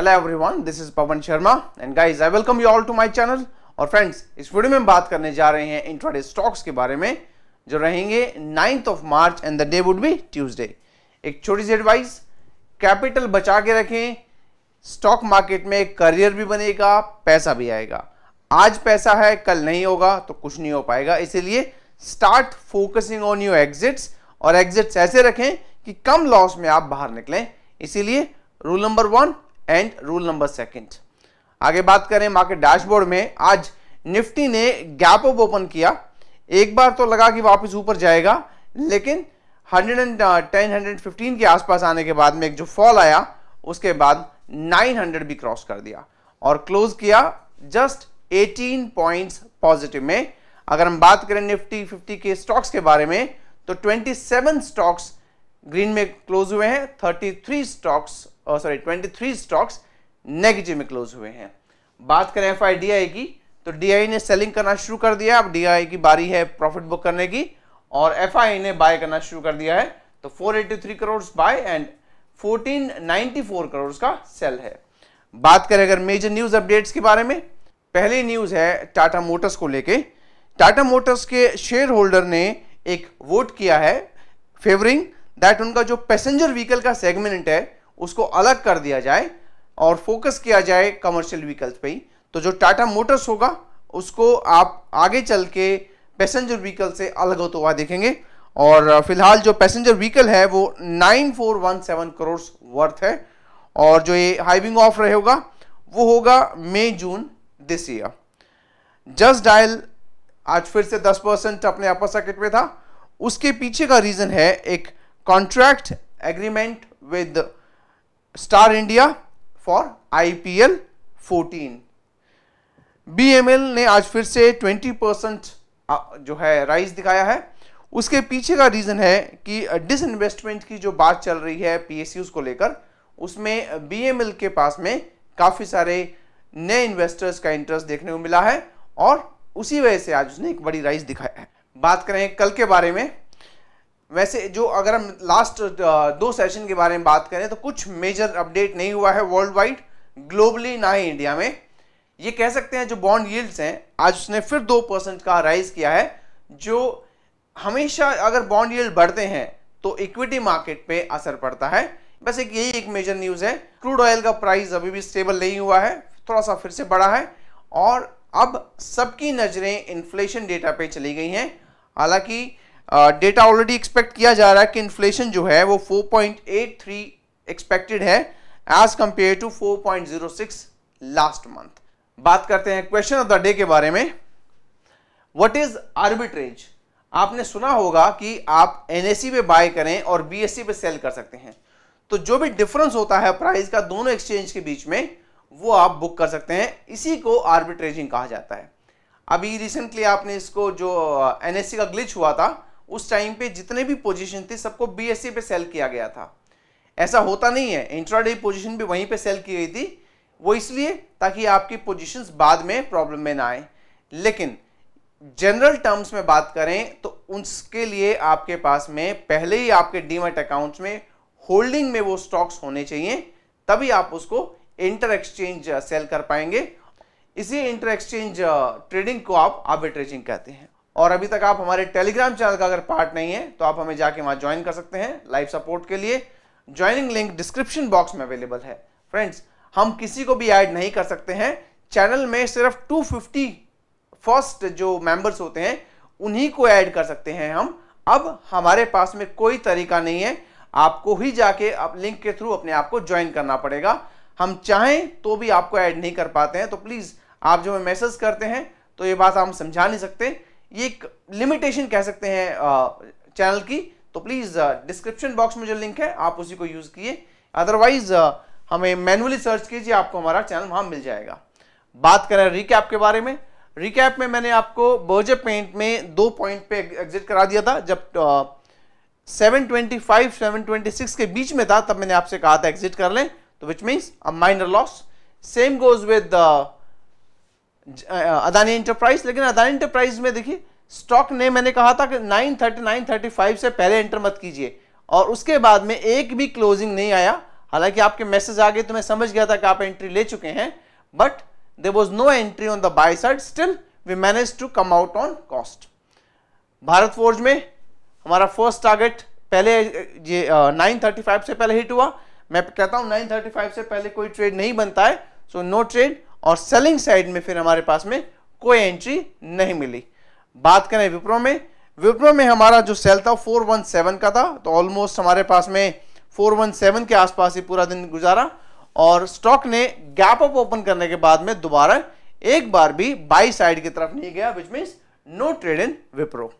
Hello everyone this is Pawan Sharma and guys I welcome you all to my channel और friends इस video में हम बात करने जा रहे हैं इंट्राडे स्टॉक्स के बारे में जो रहेंगे ninth of March and the day would be Tuesday एक छोटी सी एडवाइस कैपिटल बचा के रखें स्टॉक मार्केट में करियर भी बनेगा पैसा भी आएगा आज पैसा है कल नहीं होगा तो कुछ नहीं हो पाएगा इसीलिए start focusing on you exits और एग्जिट्स ऐसे रखें कि कम लॉस में आप बाहर निकलें इसीलिए rule number one and rule number second आगे बात करें मार्केट डैशबोर्ड में आज निफ्टी ने गैप अप ओपन किया एक बार तो लगा कि वापस ऊपर जाएगा लेकिन 110 115 uh, के आसपास आने के बाद में एक जो फॉल आया उसके बाद 900 भी क्रॉस कर दिया और क्लोज किया जस्ट 18 पॉइंट्स पॉजिटिव में अगर हम बात करें निफ्टी 50 के स्टॉक्स के बारे में तो 27 स्टॉक्स ग्रीन में क्लोज हुए हैं 33 स्टॉक्स और सॉरी थ्री स्टॉक्स नेगेटिव में क्लोज हुए हैं बात करें एफ की तो डी ने सेलिंग करना शुरू कर दिया अब डी की बारी है प्रॉफिट बुक करने की और एफ ने बाय करना शुरू कर दिया है तो 483 करोड़ बाय एंड 1494 करोड़ का सेल है बात करें अगर मेजर न्यूज अपडेट्स के बारे में पहली न्यूज है टाटा मोटर्स को लेके टाटा मोटर्स के शेयर होल्डर ने एक वोट किया है फेवरिंग दैट उनका जो पैसेंजर व्हीकल का सेगमेंट है उसको अलग कर दिया जाए और फोकस किया जाए कमर्शियल व्हीकल्स पे ही तो जो टाटा मोटर्स होगा उसको आप आगे चल के पैसेंजर व्हीकल से अलग होता तो हुआ देखेंगे और फिलहाल जो पैसेंजर व्हीकल है वो 9417 करोड़ वर्थ है और जो ये हाइविंग ऑफ रहे होगा वो होगा May June this year Just Dial आज फिर से 10 परसेंट अपने अपर सर्किट में था उसके पीछे का रीज़न है एक contract agreement with Star India for IPL 14. BML ने आज फिर से 20 परसेंट जो है राइज दिखाया है उसके पीछे का रीज़न है कि डिसइन्वेस्टमेंट की जो बात चल रही है पीएसयू को लेकर उसमें बीएमएल के पास में काफ़ी सारे नए इन्वेस्टर्स का इंटरेस्ट देखने को मिला है और उसी वजह से आज उसने एक बड़ी राइज दिखाया है बात करें कल के बारे में वैसे जो अगर हम लास्ट uh, दो सेशन के बारे में बात करें तो कुछ मेजर अपडेट नहीं हुआ है वर्ल्ड वाइड ग्लोबली ना ही इंडिया में ये कह सकते हैं जो बॉन्ड यील्ड्स हैं आज उसने फिर दो परसेंट का राइज किया है जो हमेशा अगर बॉन्ड यील्ड बढ़ते हैं तो इक्विटी मार्केट पे असर पड़ता है बस एक यही एक मेजर न्यूज़ है क्रूड ऑयल का प्राइस अभी भी स्टेबल नहीं हुआ है थोड़ा सा फिर से बढ़ा है और अब सबकी नज़रें इन्फ्लेशन डेटा पे चली गई हैं हालांकि डेटा ऑलरेडी एक्सपेक्ट किया जा रहा है कि इन्फ्लेशन जो है वो 4.83 एक्सपेक्टेड है as compare to 4.06 last month बात करते हैं क्वेश्चन ऑफ द डे के बारे में व्हाट इज आर्बिट्रेज आपने सुना होगा कि आप एनएससी पे बाय करें और बीएससी पे सेल कर सकते हैं तो जो भी डिफरेंस होता है प्राइस का दोनों एक्सचेंज के बीच में वो आप बुक कर सकते हैं इसी को आर्बिट्रेजिंग कहा जाता है अभी रिसेंटली आपने इसको जो एनएससी का ग्लिच हुआ था उस टाइम पे जितने भी पोजीशन थे सबको बीएससी e पे सेल किया गया था ऐसा होता नहीं है इंट्राडे पोजीशन भी वहीं पे सेल की गई थी वो इसलिए ताकि आपकी पोजीशंस बाद में प्रॉब्लम में ना आए लेकिन जनरल टर्म्स में बात करें तो उसके लिए आपके पास में पहले ही आपके डीमेट अकाउंट में होल्डिंग में वो स्टॉक्स होने चाहिए तभी आप उसको इंटर एक्सचेंज सेल कर पाएंगे इसी इंटर एक्सचेंज ट्रेडिंग को आप आर्बिट्रेजिंग कहते हैं और अभी तक आप हमारे टेलीग्राम चैनल का अगर पार्ट नहीं है तो आप हमें जाके वहाँ ज्वाइन कर सकते हैं लाइव सपोर्ट के लिए ज्वाइनिंग लिंक डिस्क्रिप्शन बॉक्स में अवेलेबल है फ्रेंड्स हम किसी को भी ऐड नहीं कर सकते हैं चैनल में सिर्फ 250 फर्स्ट जो मेंबर्स होते हैं उन्हीं को ऐड कर सकते हैं हम अब हमारे पास में कोई तरीका नहीं है आपको ही जाके आप लिंक के थ्रू अपने आप को ज्वाइन करना पड़ेगा हम चाहें तो भी आपको ऐड नहीं कर पाते हैं तो प्लीज़ आप जो हमें मैसेज करते हैं तो ये बात हम समझा नहीं सकते ये एक लिमिटेशन कह सकते हैं चैनल की तो प्लीज़ डिस्क्रिप्शन बॉक्स में जो लिंक है आप उसी को यूज़ किए अदरवाइज हमें मैनुअली सर्च कीजिए आपको हमारा चैनल वहां मिल जाएगा बात करें रिकैप के बारे में रिकैप में मैंने आपको बर्जे पेंट में दो पॉइंट पे एग्जिट करा दिया था जब seven twenty five seven twenty six के बीच में था तब मैंने आपसे कहा था एग्जिट कर लें तो which means a minor loss same goes with Adani enterprise लेकिन अदानी इंटरप्राइज में देखिए स्टॉक ने मैंने कहा था कि थर्टी फाइव से पहले एंटर मत कीजिए और उसके बाद में एक भी क्लोजिंग नहीं आया हालांकि आपके मैसेज आ गए तो मैं समझ गया था कि आप एंट्री ले चुके हैं but there was no entry on the buy side still we manage to come out on cost Bharat Forge में हमारा फर्स्ट टारगेट पहले ये नाइन थर्टी फाइव से पहले हिट हुआ मैं कहता हूँ नाइन थर्टी फाइव से पहले कोई ट्रेड नहीं बनता है सो नो ट्रेड और सेलिंग साइड में फिर हमारे पास में कोई एंट्री नहीं मिली बात करें विप्रो में विप्रो में हमारा जो सेल था फोर वन सेवन का था तो ऑलमोस्ट हमारे पास में फोर वन सेवन के आसपास ही पूरा दिन गुजारा और स्टॉक ने गैप अप ओपन करने के बाद में दोबारा एक बार भी बाई साइड की तरफ नहीं गया which means no trade in Wipro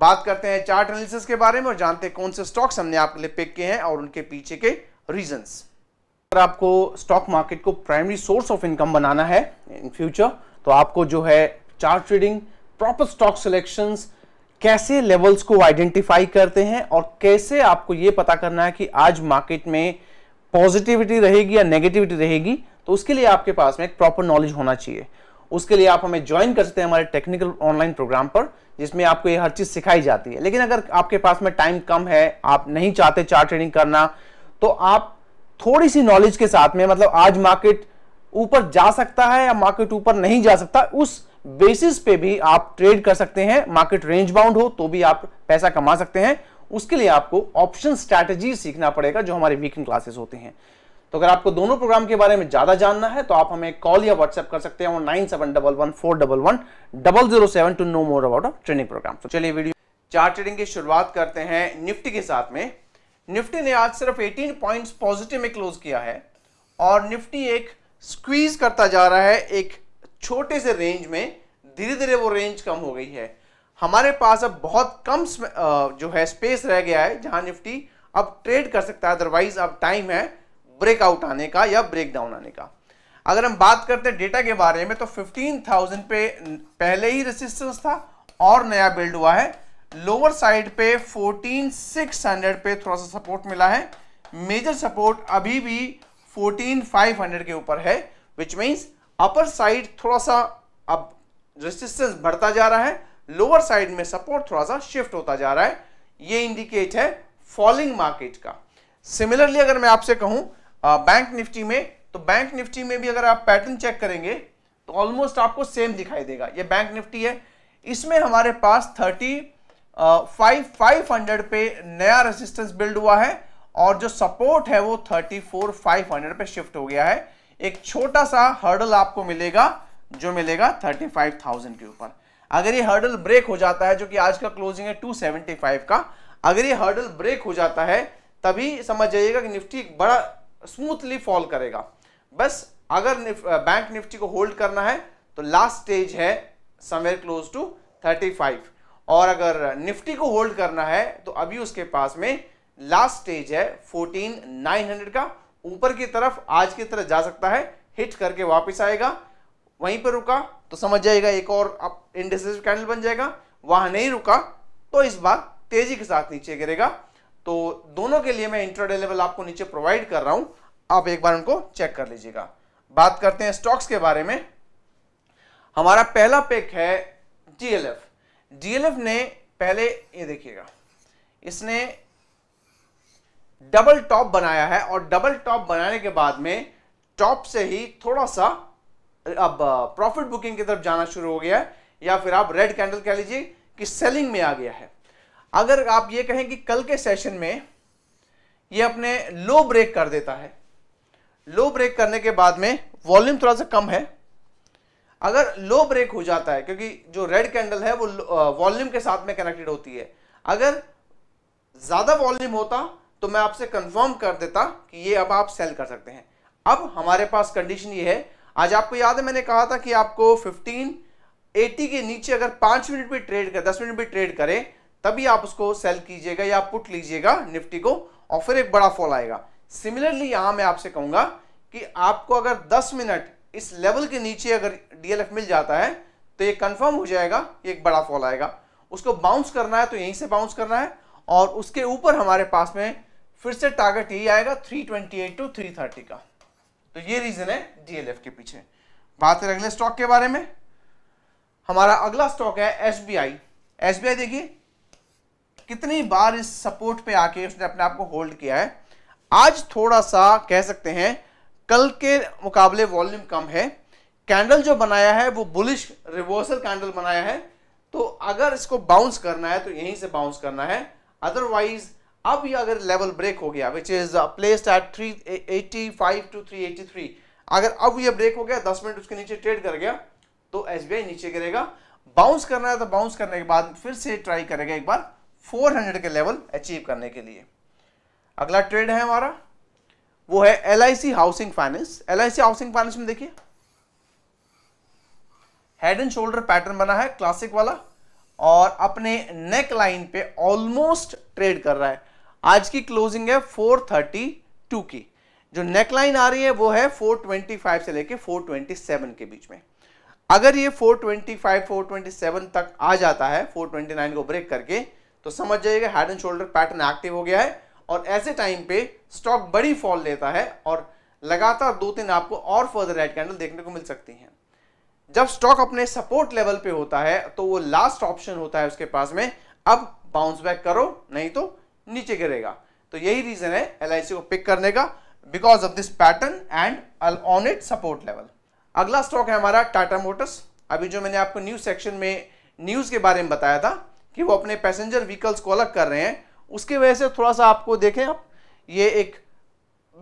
बात करते हैं चार्ट एनालिसिस के बारे में और जानते हैं कौन से स्टॉक्स हमने आपके लिए पिक किए हैं और उनके पीछे के रीजंस अगर आपको स्टॉक मार्केट को प्राइमरी सोर्स ऑफ इनकम बनाना है इन फ्यूचर तो आपको जो है chart trading proper stock selection कैसे लेवल्स को आइडेंटिफाई करते हैं और कैसे आपको ये पता करना है कि आज मार्केट में पॉजिटिविटी रहेगी या नेगेटिविटी रहेगी तो उसके लिए आपके पास में एक प्रॉपर नॉलेज होना चाहिए उसके लिए आप हमें ज्वाइन कर सकते हैं हमारे टेक्निकल ऑनलाइन प्रोग्राम पर जिसमें आपको ये हर चीज़ सिखाई जाती है लेकिन अगर आपके पास में टाइम कम है आप नहीं चाहते चार्ट ट्रेडिंग करना तो आप थोड़ी सी नॉलेज के साथ में मतलब आज मार्केट ऊपर जा सकता है या मार्केट ऊपर नहीं जा सकता उस बेसिस पे भी आप ट्रेड कर सकते हैं मार्केट रेंज बाउंड हो तो भी आप पैसा कमा सकते हैं उसके लिए आपको ऑप्शन स्ट्रैटेजी सीखना पड़ेगा जो हमारे वीकेंड क्लासेस होते हैं तो अगर आपको दोनों प्रोग्राम के बारे में ज्यादा जानना है तो आप हमें कॉल या व्हाट्सएप कर सकते हैं nine seven double one four double one double zero seven two know more about training program तो चलिए वीडियो चार ट्रेडिंग की शुरुआत करते हैं निफ्टी के साथ में निफ्टी ने आज सिर्फ 18 पॉइंट्स पॉजिटिव में क्लोज किया है और निफ्टी एक स्क्वीज करता जा रहा है एक छोटे से रेंज में धीरे धीरे वो रेंज कम हो गई है हमारे पास अब बहुत कम जो है स्पेस रह गया है जहां निफ्टी अब ट्रेड कर सकता है अदरवाइज अब टाइम है ब्रेकआउट आने का या ब्रेकडाउन आने का अगर हम बात करते हैं डेटा के बारे में तो 15,000 पे पहले ही रेसिस्टेंस था और नया बिल्ड हुआ है लोअर साइड पे 14600 पे थोड़ा सा सपोर्ट मिला है मेजर सपोर्ट अभी भी 14500 के ऊपर है विच मीन्स अपर साइड थोड़ा सा अब रेसिस्टेंस बढ़ता जा रहा है लोअर साइड में सपोर्ट थोड़ा सा शिफ्ट होता जा रहा है ये इंडिकेट है फॉलिंग मार्केट का सिमिलरली अगर मैं आपसे कहूं बैंक निफ्टी में तो बैंक निफ्टी में भी अगर आप पैटर्न चेक करेंगे तो ऑलमोस्ट आपको सेम दिखाई देगा ये बैंक निफ्टी है इसमें हमारे पास थर्टी फाइव फाइव हंड्रेड पे नया रेजिस्टेंस बिल्ड हुआ है और जो सपोर्ट है वो थर्टी फोर फाइव हंड्रेड पे शिफ्ट हो गया है एक छोटा सा हर्डल आपको मिलेगा जो मिलेगा थर्टी फाइव थाउजेंड के ऊपर अगर ये हर्डल ब्रेक हो जाता है जो कि आज का क्लोजिंग है टू सेवेंटी फाइव का अगर ये हर्डल ब्रेक हो जाता है तभी समझ जाइएगा कि निफ्टी बड़ा स्मूथली फॉल करेगा बस अगर निफ, बैंक निफ्टी को होल्ड करना है तो लास्ट स्टेज है somewhere close to thirty five और अगर निफ्टी को होल्ड करना है तो अभी उसके पास में लास्ट स्टेज है 14,900 का ऊपर की तरफ आज की तरफ जा सकता है हिट करके वापस आएगा वहीं पर रुका तो समझ जाएगा एक और इंडेसिव कैंडल बन जाएगा वहां नहीं रुका तो इस बार तेजी के साथ नीचे गिरेगा तो दोनों के लिए मैं इंट्राडे लेवल आपको नीचे प्रोवाइड कर रहा हूं आप एक बार उनको चेक कर लीजिएगा बात करते हैं स्टॉक्स के बारे में हमारा पहला पेक है जीएलएफ डीएलएफ ने पहले ये देखिएगा इसने डबल टॉप बनाया है और डबल टॉप बनाने के बाद में टॉप से ही थोड़ा सा अब प्रॉफिट बुकिंग की तरफ जाना शुरू हो गया है या फिर आप रेड कैंडल कह लीजिए कि सेलिंग में आ गया है अगर आप ये कहें कि कल के सेशन में ये अपने लो ब्रेक कर देता है लो ब्रेक करने के बाद में वॉल्यूम थोड़ा सा कम है अगर लो ब्रेक हो जाता है क्योंकि जो रेड कैंडल है वो वॉल्यूम के साथ में कनेक्टेड होती है अगर ज़्यादा वॉल्यूम होता तो मैं आपसे कंफर्म कर देता कि ये अब आप सेल कर सकते हैं अब हमारे पास कंडीशन ये है आज आपको याद है मैंने कहा था कि आपको 15 80 के नीचे अगर पांच मिनट भी ट्रेड कर दस मिनट भी ट्रेड करें तभी आप उसको सेल कीजिएगा या पुट लीजिएगा निफ्टी को और फिर एक बड़ा फॉल आएगा सिमिलरली यहाँ मैं आपसे कहूँगा कि आपको अगर दस मिनट इस लेवल के नीचे अगर डीएलएफ मिल जाता है तो ये कंफर्म हो जाएगा ये एक बड़ा फॉल आएगा उसको बाउंस करना है तो यहीं से बाउंस करना है और उसके ऊपर हमारे पास में फिर से टारगेट यही आएगा 328 टू 330 का तो ये रीज़न है डीएलएफ के पीछे बात करें अगले स्टॉक के बारे में हमारा अगला स्टॉक है एस बी देखिए कितनी बार इस सपोर्ट पे आके उसने अपने आप को होल्ड किया है आज थोड़ा सा कह सकते हैं कल के मुकाबले वॉल्यूम कम है कैंडल जो बनाया है वो बुलिश रिवर्सल कैंडल बनाया है तो अगर इसको बाउंस करना है तो यहीं से बाउंस करना है अदरवाइज अब ये अगर लेवल ब्रेक हो गया which is placed at three eighty five two three eighty three अगर अब ये ब्रेक हो गया दस मिनट उसके नीचे ट्रेड कर गया तो एस नीचे गिरेगा बाउंस करना है तो बाउंस करने के बाद फिर से ट्राई करेगा एक बार 400 के लेवल अचीव करने के लिए अगला ट्रेड है हमारा वो है L housing finance L housing finance में देखिए हेड एंड शोल्डर पैटर्न बना है क्लासिक वाला और अपने नेक लाइन पे ऑलमोस्ट ट्रेड कर रहा है आज की क्लोजिंग है 432 की जो नेक लाइन आ रही है वो है 425 से लेके 427 के बीच में अगर ये 425 427 तक आ जाता है 429 को ब्रेक करके तो समझ जाइएगा head and shoulder pattern active हो गया है और ऐसे टाइम पे स्टॉक बड़ी फॉल लेता है और लगातार दो तीन आपको और फर्दर रेड कैंडल देखने को मिल सकती हैं जब स्टॉक अपने सपोर्ट लेवल पे होता है तो वो लास्ट ऑप्शन होता है उसके पास में अब बाउंस बैक करो नहीं तो नीचे गिरेगा तो यही रीजन है एल को पिक करने का because of this pattern and on it support level अगला स्टॉक है हमारा टाटा मोटर्स अभी जो मैंने आपको न्यूज सेक्शन में न्यूज़ के बारे में बताया था कि वो अपने पैसेंजर व्हीकल्स को अलग कर रहे हैं उसकी वजह से थोड़ा सा आपको देखें आप ये एक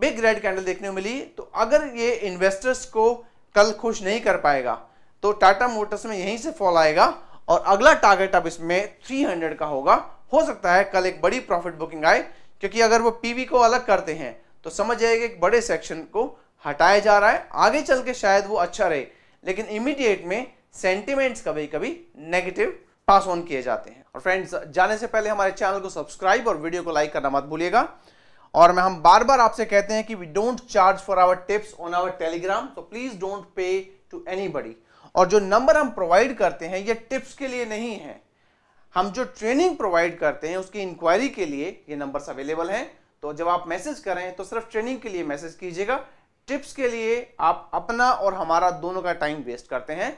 बिग रेड कैंडल देखने को मिली तो अगर ये इन्वेस्टर्स को कल खुश नहीं कर पाएगा तो टाटा मोटर्स में यहीं से फॉल आएगा और अगला टारगेट अब इसमें 300 का होगा हो सकता है कल एक बड़ी प्रॉफिट बुकिंग आए क्योंकि अगर वो पीवी को अलग करते हैं तो समझ जाएगा एक बड़े सेक्शन को हटाया जा रहा है आगे चल के शायद वो अच्छा रहे लेकिन इमीडिएट में सेंटिमेंट्स कभी कभी नेगेटिव पास ऑन किए जाते हैं और फ्रेंड्स जाने से पहले हमारे चैनल को सब्सक्राइब और वीडियो को लाइक करना मत भूलिएगा और मैं हम बार बार आपसे कहते हैं कि we don't charge for our tips on our Telegram तो please don't pay to any और जो नंबर हम प्रोवाइड करते हैं ये टिप्स के लिए नहीं है हम जो ट्रेनिंग प्रोवाइड करते हैं उसकी इंक्वायरी के लिए ये नंबर्स अवेलेबल हैं तो जब आप मैसेज करें तो सिर्फ ट्रेनिंग के लिए मैसेज कीजिएगा टिप्स के लिए आप अपना और हमारा दोनों का टाइम वेस्ट करते हैं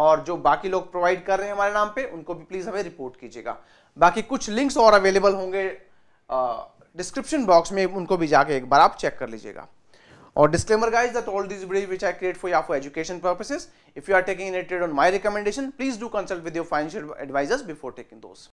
और जो बाकी लोग प्रोवाइड कर रहे हैं हमारे नाम पे उनको भी प्लीज हमें रिपोर्ट कीजिएगा बाकी कुछ लिंक्स और अवेलेबल होंगे डिस्क्रिप्शन बॉक्स में उनको भी जाके एक बार आप चेक कर लीजिएगा और disclaimer guys that all this brave which I create for your education purposes if you are taking in on my recommendation please do consult with your financial advisers before taking those